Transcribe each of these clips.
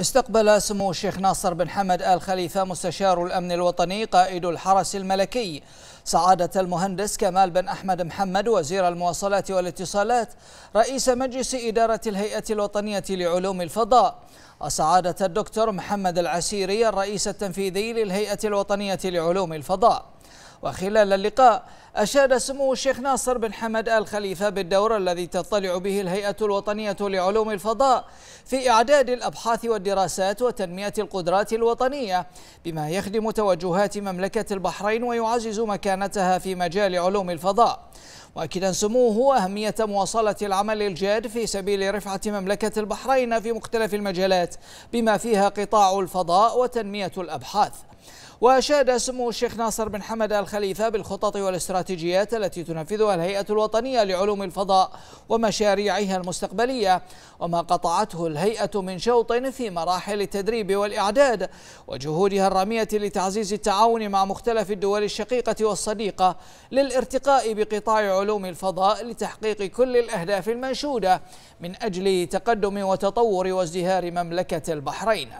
استقبل سمو الشيخ ناصر بن حمد آل خليفة مستشار الأمن الوطني قائد الحرس الملكي سعادة المهندس كمال بن أحمد محمد وزير المواصلات والاتصالات رئيس مجلس إدارة الهيئة الوطنية لعلوم الفضاء وسعادة الدكتور محمد العسيري الرئيس التنفيذي للهيئة الوطنية لعلوم الفضاء وخلال اللقاء أشاد سمو الشيخ ناصر بن حمد آل خليفة بالدور الذي تطلع به الهيئة الوطنية لعلوم الفضاء في إعداد الأبحاث والدراسات وتنمية القدرات الوطنية بما يخدم توجهات مملكة البحرين ويعزز مكانتها في مجال علوم الفضاء مؤكدا سموه أهمية مواصلة العمل الجاد في سبيل رفعة مملكة البحرين في مختلف المجالات بما فيها قطاع الفضاء وتنمية الأبحاث وأشاد سمو الشيخ ناصر بن حمد الخليفة بالخطط والاستراتيجيات التي تنفذها الهيئة الوطنية لعلوم الفضاء ومشاريعها المستقبلية وما قطعته الهيئة من شوط في مراحل التدريب والإعداد وجهودها الرامية لتعزيز التعاون مع مختلف الدول الشقيقة والصديقة للارتقاء بقطاع علوم الفضاء لتحقيق كل الأهداف المنشودة من أجل تقدم وتطور وازدهار مملكة البحرين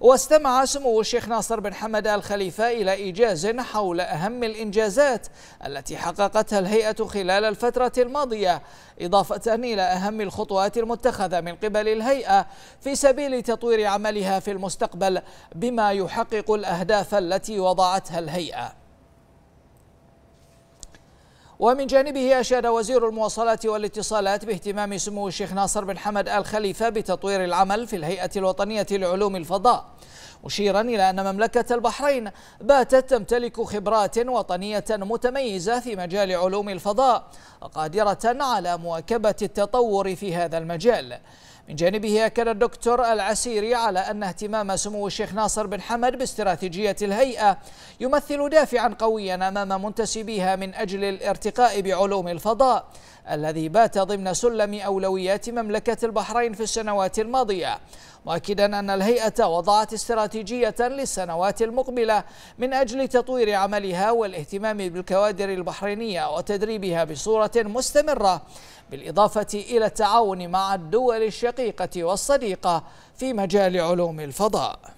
واستمع سمو الشيخ ناصر بن حمد آل خليفة إلى إيجاز حول أهم الإنجازات التي حققتها الهيئة خلال الفترة الماضية إضافة إلى أهم الخطوات المتخذة من قبل الهيئة في سبيل تطوير عملها في المستقبل بما يحقق الأهداف التي وضعتها الهيئة ومن جانبه أشاد وزير المواصلات والاتصالات باهتمام سمو الشيخ ناصر بن حمد آل خليفة بتطوير العمل في الهيئة الوطنية لعلوم الفضاء مشيرا إلى أن مملكة البحرين باتت تمتلك خبرات وطنية متميزة في مجال علوم الفضاء وقادره على مواكبة التطور في هذا المجال من جانبه أكد الدكتور العسيري على أن اهتمام سمو الشيخ ناصر بن حمد باستراتيجية الهيئة يمثل دافعا قويا أمام منتسبيها من أجل الارتقاء بعلوم الفضاء الذي بات ضمن سلم أولويات مملكة البحرين في السنوات الماضية مؤكدا أن الهيئة وضعت استراتيجية للسنوات المقبلة من أجل تطوير عملها والاهتمام بالكوادر البحرينية وتدريبها بصورة مستمرة بالإضافة إلى التعاون مع الدول الشقيقة والصديقة في مجال علوم الفضاء